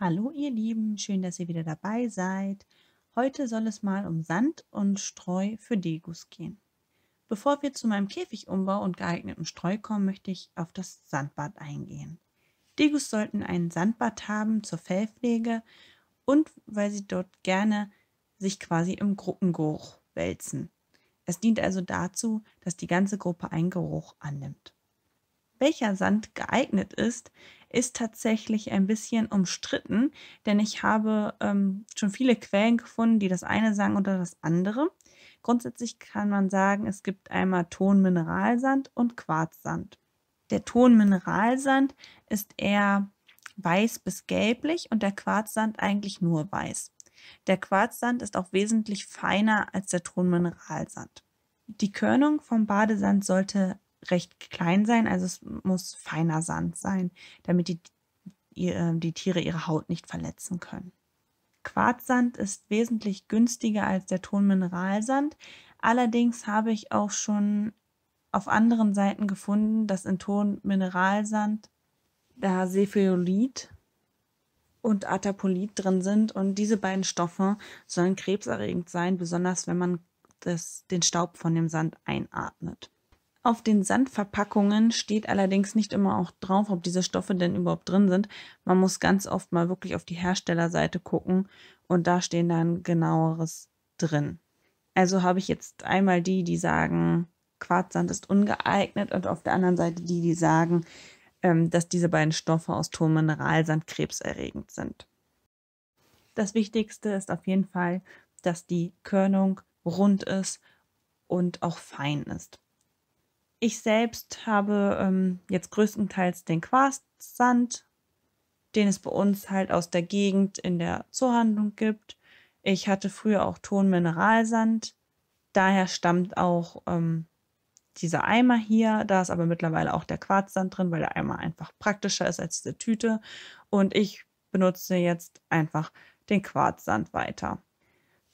Hallo ihr Lieben, schön, dass ihr wieder dabei seid. Heute soll es mal um Sand und Streu für Degus gehen. Bevor wir zu meinem Käfigumbau und geeignetem Streu kommen, möchte ich auf das Sandbad eingehen. Degus sollten ein Sandbad haben zur Fellpflege und weil sie dort gerne sich quasi im Gruppengeruch wälzen. Es dient also dazu, dass die ganze Gruppe einen Geruch annimmt. Welcher Sand geeignet ist, ist tatsächlich ein bisschen umstritten, denn ich habe ähm, schon viele Quellen gefunden, die das eine sagen oder das andere. Grundsätzlich kann man sagen, es gibt einmal Tonmineralsand und Quarzsand. Der Tonmineralsand ist eher weiß bis gelblich und der Quarzsand eigentlich nur weiß. Der Quarzsand ist auch wesentlich feiner als der Tonmineralsand. Die Körnung vom Badesand sollte recht klein sein, also es muss feiner Sand sein, damit die, die, äh, die Tiere ihre Haut nicht verletzen können. Quarzsand ist wesentlich günstiger als der Tonmineralsand. Allerdings habe ich auch schon auf anderen Seiten gefunden, dass in Tonmineralsand da Sephirolit und Atapolit drin sind und diese beiden Stoffe sollen krebserregend sein, besonders wenn man das, den Staub von dem Sand einatmet. Auf den Sandverpackungen steht allerdings nicht immer auch drauf, ob diese Stoffe denn überhaupt drin sind. Man muss ganz oft mal wirklich auf die Herstellerseite gucken und da stehen dann genaueres drin. Also habe ich jetzt einmal die, die sagen, Quarzsand ist ungeeignet und auf der anderen Seite die, die sagen, ähm, dass diese beiden Stoffe aus Tonmineralsand krebserregend sind. Das Wichtigste ist auf jeden Fall, dass die Körnung rund ist und auch fein ist. Ich selbst habe ähm, jetzt größtenteils den Quarzsand, den es bei uns halt aus der Gegend in der Zuhandlung gibt. Ich hatte früher auch Tonmineralsand. Daher stammt auch ähm, dieser Eimer hier. Da ist aber mittlerweile auch der Quarzsand drin, weil der Eimer einfach praktischer ist als diese Tüte. Und ich benutze jetzt einfach den Quarzsand weiter.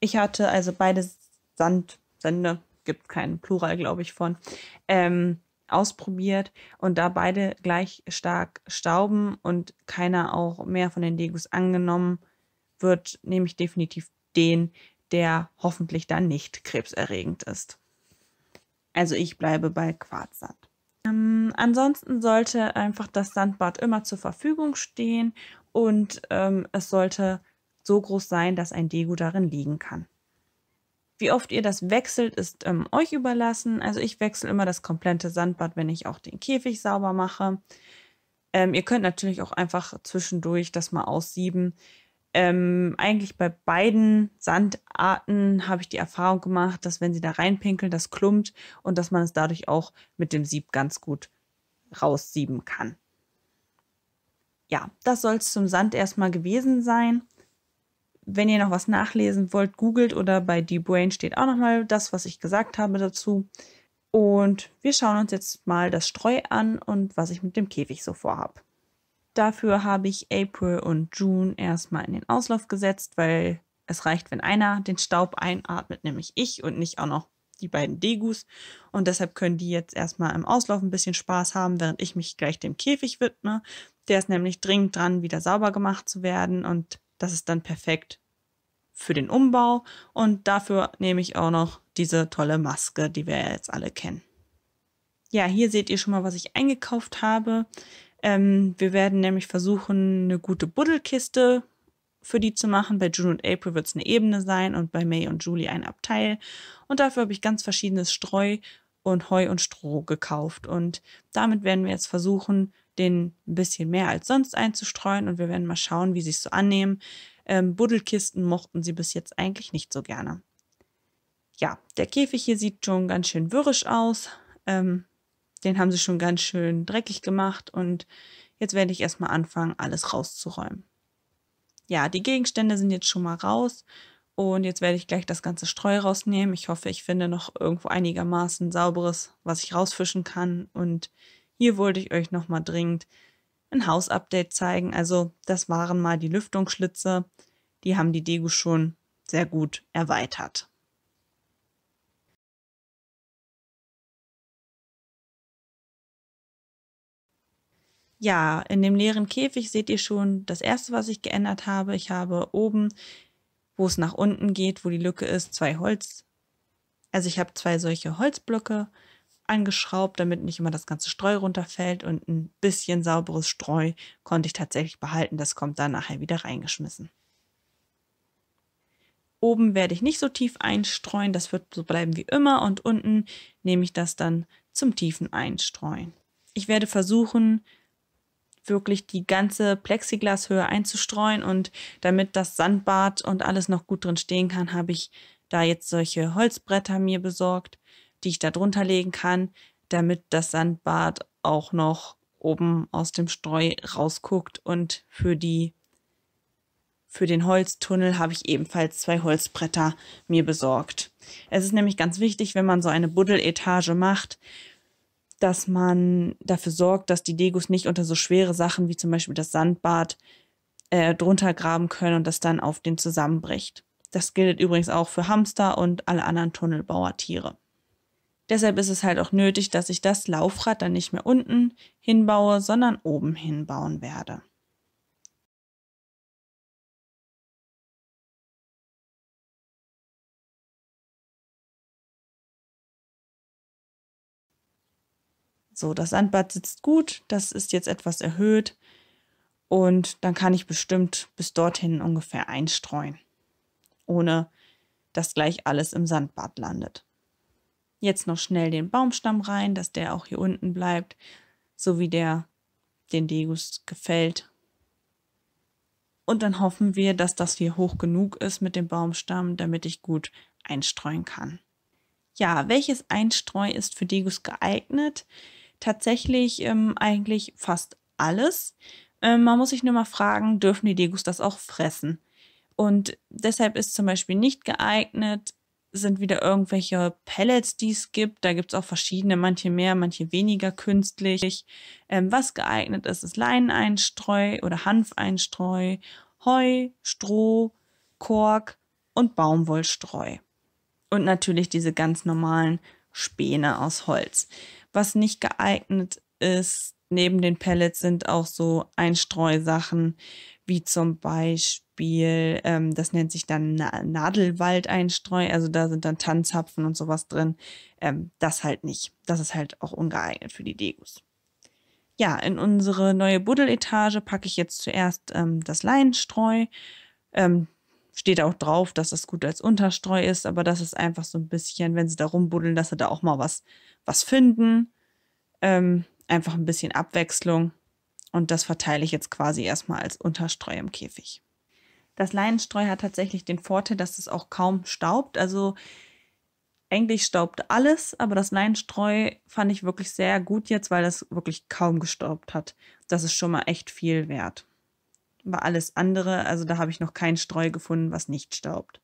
Ich hatte also beide Sand, Sände, gibt keinen Plural, glaube ich, von, ähm, ausprobiert und da beide gleich stark stauben und keiner auch mehr von den Degus angenommen wird, nehme ich definitiv den, der hoffentlich dann nicht krebserregend ist. Also ich bleibe bei Quarzsand. Ähm, ansonsten sollte einfach das Sandbad immer zur Verfügung stehen und ähm, es sollte so groß sein, dass ein Degu darin liegen kann. Wie oft ihr das wechselt, ist ähm, euch überlassen. Also ich wechsle immer das komplette Sandbad, wenn ich auch den Käfig sauber mache. Ähm, ihr könnt natürlich auch einfach zwischendurch das mal aussieben. Ähm, eigentlich bei beiden Sandarten habe ich die Erfahrung gemacht, dass wenn sie da reinpinkeln, das klumpt und dass man es dadurch auch mit dem Sieb ganz gut raussieben kann. Ja, das soll es zum Sand erstmal gewesen sein. Wenn ihr noch was nachlesen wollt, googelt oder bei dbrain steht auch nochmal das, was ich gesagt habe dazu. Und wir schauen uns jetzt mal das Streu an und was ich mit dem Käfig so vorhabe. Dafür habe ich April und June erstmal in den Auslauf gesetzt, weil es reicht, wenn einer den Staub einatmet, nämlich ich und nicht auch noch die beiden Degus. Und deshalb können die jetzt erstmal im Auslauf ein bisschen Spaß haben, während ich mich gleich dem Käfig widme. Der ist nämlich dringend dran, wieder sauber gemacht zu werden. Und das ist dann perfekt für den Umbau und dafür nehme ich auch noch diese tolle Maske, die wir jetzt alle kennen. Ja, hier seht ihr schon mal, was ich eingekauft habe. Ähm, wir werden nämlich versuchen, eine gute Buddelkiste für die zu machen. Bei June und April wird es eine Ebene sein und bei May und Julie ein Abteil. Und dafür habe ich ganz verschiedenes Streu und Heu und Stroh gekauft. Und damit werden wir jetzt versuchen, den ein bisschen mehr als sonst einzustreuen und wir werden mal schauen, wie sie es so annehmen. Ähm, Buddelkisten mochten sie bis jetzt eigentlich nicht so gerne. Ja, der Käfig hier sieht schon ganz schön wirrisch aus. Ähm, den haben sie schon ganz schön dreckig gemacht und jetzt werde ich erstmal anfangen, alles rauszuräumen. Ja, die Gegenstände sind jetzt schon mal raus und jetzt werde ich gleich das ganze Streu rausnehmen. Ich hoffe, ich finde noch irgendwo einigermaßen sauberes, was ich rausfischen kann und hier wollte ich euch nochmal dringend ein Hausupdate zeigen. Also das waren mal die Lüftungsschlitze. Die haben die Degu schon sehr gut erweitert. Ja, in dem leeren Käfig seht ihr schon das erste, was ich geändert habe. Ich habe oben, wo es nach unten geht, wo die Lücke ist, zwei Holz. Also ich habe zwei solche Holzblöcke angeschraubt, damit nicht immer das ganze Streu runterfällt und ein bisschen sauberes Streu konnte ich tatsächlich behalten. Das kommt dann nachher wieder reingeschmissen. Oben werde ich nicht so tief einstreuen, das wird so bleiben wie immer und unten nehme ich das dann zum tiefen Einstreuen. Ich werde versuchen, wirklich die ganze Plexiglashöhe einzustreuen und damit das Sandbad und alles noch gut drin stehen kann, habe ich da jetzt solche Holzbretter mir besorgt die ich da drunter legen kann, damit das Sandbad auch noch oben aus dem Streu rausguckt und für die für den Holztunnel habe ich ebenfalls zwei Holzbretter mir besorgt. Es ist nämlich ganz wichtig, wenn man so eine Buddeletage macht, dass man dafür sorgt, dass die Degus nicht unter so schwere Sachen wie zum Beispiel das Sandbad äh, drunter graben können und das dann auf den zusammenbricht. Das gilt übrigens auch für Hamster und alle anderen Tunnelbauertiere. Deshalb ist es halt auch nötig, dass ich das Laufrad dann nicht mehr unten hinbaue, sondern oben hinbauen werde. So, das Sandbad sitzt gut, das ist jetzt etwas erhöht und dann kann ich bestimmt bis dorthin ungefähr einstreuen, ohne dass gleich alles im Sandbad landet. Jetzt noch schnell den Baumstamm rein, dass der auch hier unten bleibt, so wie der den Degus gefällt. Und dann hoffen wir, dass das hier hoch genug ist mit dem Baumstamm, damit ich gut einstreuen kann. Ja, welches Einstreu ist für Degus geeignet? Tatsächlich ähm, eigentlich fast alles. Ähm, man muss sich nur mal fragen, dürfen die Degus das auch fressen? Und deshalb ist zum Beispiel nicht geeignet sind wieder irgendwelche Pellets, die es gibt. Da gibt es auch verschiedene, manche mehr, manche weniger künstlich. Ähm, was geeignet ist, ist Leineneinstreu oder Hanfeinstreu, Heu, Stroh, Kork und Baumwollstreu. Und natürlich diese ganz normalen Späne aus Holz. Was nicht geeignet ist, neben den Pellets sind auch so Einstreusachen wie zum Beispiel Beispiel, ähm, das nennt sich dann Na Nadelwaldeinstreu, also da sind dann Tannzapfen und sowas drin. Ähm, das halt nicht. Das ist halt auch ungeeignet für die Degus. Ja, in unsere neue Buddeletage packe ich jetzt zuerst ähm, das Leinenstreu. Ähm, steht auch drauf, dass das gut als Unterstreu ist, aber das ist einfach so ein bisschen, wenn sie da rumbuddeln, dass sie da auch mal was, was finden. Ähm, einfach ein bisschen Abwechslung. Und das verteile ich jetzt quasi erstmal als Unterstreu im Käfig. Das Leinenstreu hat tatsächlich den Vorteil, dass es auch kaum staubt. Also eigentlich staubt alles, aber das Leinenstreu fand ich wirklich sehr gut jetzt, weil das wirklich kaum gestaubt hat. Das ist schon mal echt viel wert. Aber alles andere, also da habe ich noch kein Streu gefunden, was nicht staubt.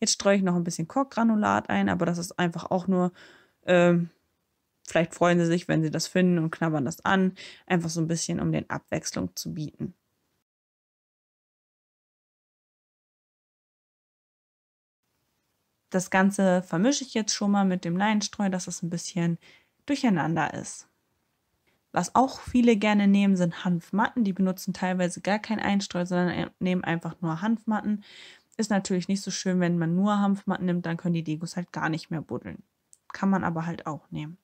Jetzt streue ich noch ein bisschen Korkgranulat ein, aber das ist einfach auch nur, ähm, vielleicht freuen sie sich, wenn sie das finden und knabbern das an, einfach so ein bisschen, um den Abwechslung zu bieten. Das Ganze vermische ich jetzt schon mal mit dem Leinstreu, dass es ein bisschen durcheinander ist. Was auch viele gerne nehmen, sind Hanfmatten. Die benutzen teilweise gar kein Einstreu, sondern nehmen einfach nur Hanfmatten. Ist natürlich nicht so schön, wenn man nur Hanfmatten nimmt, dann können die Degus halt gar nicht mehr buddeln. Kann man aber halt auch nehmen.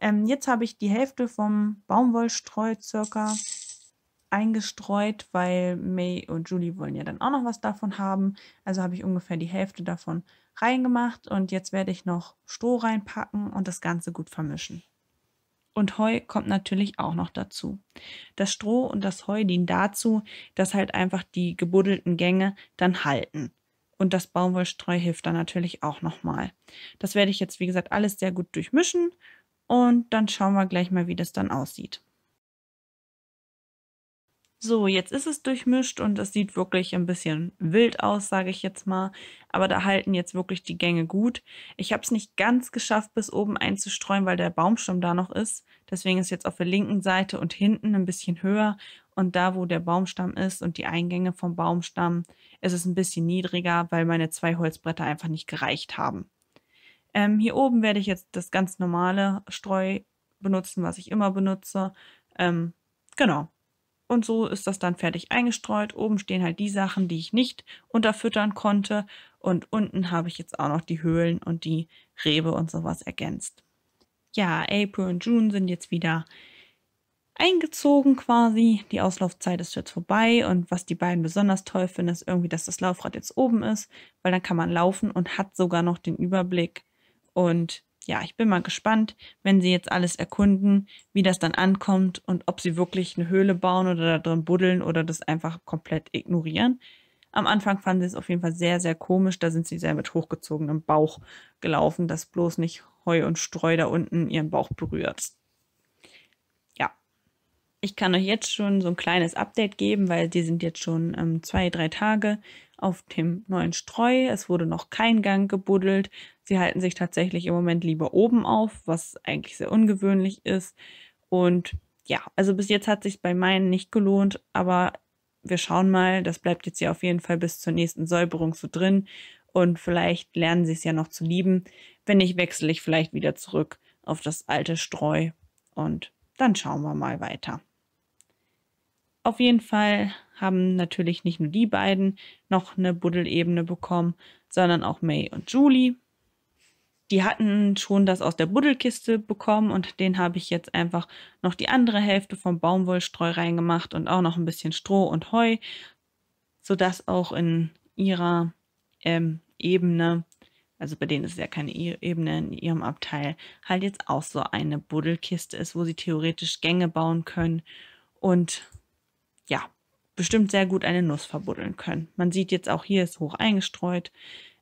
Ähm, jetzt habe ich die Hälfte vom Baumwollstreu circa eingestreut, weil May und Julie wollen ja dann auch noch was davon haben. Also habe ich ungefähr die Hälfte davon reingemacht und jetzt werde ich noch Stroh reinpacken und das Ganze gut vermischen und Heu kommt natürlich auch noch dazu. Das Stroh und das Heu dienen dazu, dass halt einfach die gebuddelten Gänge dann halten. Und das Baumwollstreu hilft dann natürlich auch nochmal. Das werde ich jetzt, wie gesagt, alles sehr gut durchmischen und dann schauen wir gleich mal, wie das dann aussieht. So, jetzt ist es durchmischt und es sieht wirklich ein bisschen wild aus, sage ich jetzt mal. Aber da halten jetzt wirklich die Gänge gut. Ich habe es nicht ganz geschafft, bis oben einzustreuen, weil der Baumstamm da noch ist. Deswegen ist jetzt auf der linken Seite und hinten ein bisschen höher. Und da, wo der Baumstamm ist und die Eingänge vom Baumstamm, ist es ein bisschen niedriger, weil meine zwei Holzbretter einfach nicht gereicht haben. Ähm, hier oben werde ich jetzt das ganz normale Streu benutzen, was ich immer benutze. Ähm, genau. Und so ist das dann fertig eingestreut. Oben stehen halt die Sachen, die ich nicht unterfüttern konnte. Und unten habe ich jetzt auch noch die Höhlen und die Rebe und sowas ergänzt. Ja, April und June sind jetzt wieder eingezogen quasi. Die Auslaufzeit ist jetzt vorbei und was die beiden besonders toll finden, ist irgendwie, dass das Laufrad jetzt oben ist, weil dann kann man laufen und hat sogar noch den Überblick und ja, ich bin mal gespannt, wenn sie jetzt alles erkunden, wie das dann ankommt und ob sie wirklich eine Höhle bauen oder da drin buddeln oder das einfach komplett ignorieren. Am Anfang fanden sie es auf jeden Fall sehr, sehr komisch. Da sind sie sehr mit hochgezogenem Bauch gelaufen, dass bloß nicht Heu und Streu da unten ihren Bauch berührt. Ja, ich kann euch jetzt schon so ein kleines Update geben, weil die sind jetzt schon ähm, zwei, drei Tage auf dem neuen Streu. Es wurde noch kein Gang gebuddelt. Sie halten sich tatsächlich im Moment lieber oben auf, was eigentlich sehr ungewöhnlich ist. Und ja, also bis jetzt hat sich bei meinen nicht gelohnt, aber wir schauen mal. Das bleibt jetzt ja auf jeden Fall bis zur nächsten Säuberung so drin. Und vielleicht lernen sie es ja noch zu lieben. Wenn nicht, wechsle ich vielleicht wieder zurück auf das alte Streu. Und dann schauen wir mal weiter. Auf jeden Fall haben natürlich nicht nur die beiden noch eine Buddelebene bekommen, sondern auch May und Julie die hatten schon das aus der Buddelkiste bekommen und den habe ich jetzt einfach noch die andere Hälfte vom Baumwollstreu reingemacht und auch noch ein bisschen Stroh und Heu, sodass auch in ihrer ähm, Ebene, also bei denen ist es ja keine Ebene in ihrem Abteil, halt jetzt auch so eine Buddelkiste ist, wo sie theoretisch Gänge bauen können und ja, bestimmt sehr gut eine Nuss verbuddeln können. Man sieht jetzt auch hier ist hoch eingestreut,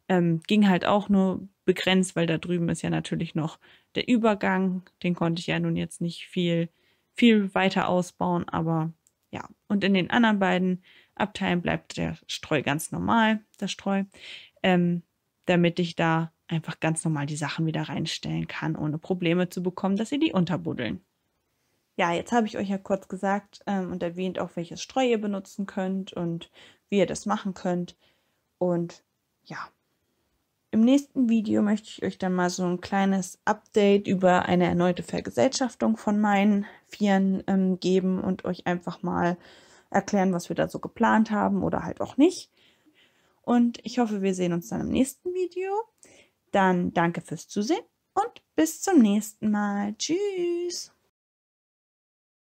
ähm, ging halt auch nur begrenzt, weil da drüben ist ja natürlich noch der Übergang. Den konnte ich ja nun jetzt nicht viel, viel weiter ausbauen, aber ja. Und in den anderen beiden Abteilen bleibt der Streu ganz normal, das Streu, ähm, damit ich da einfach ganz normal die Sachen wieder reinstellen kann, ohne Probleme zu bekommen, dass sie die unterbuddeln. Ja, jetzt habe ich euch ja kurz gesagt ähm, und erwähnt, auch welches Streu ihr benutzen könnt und wie ihr das machen könnt. Und ja, im nächsten Video möchte ich euch dann mal so ein kleines Update über eine erneute Vergesellschaftung von meinen Vieren ähm, geben und euch einfach mal erklären, was wir da so geplant haben oder halt auch nicht. Und ich hoffe, wir sehen uns dann im nächsten Video. Dann danke fürs Zusehen und bis zum nächsten Mal. Tschüss!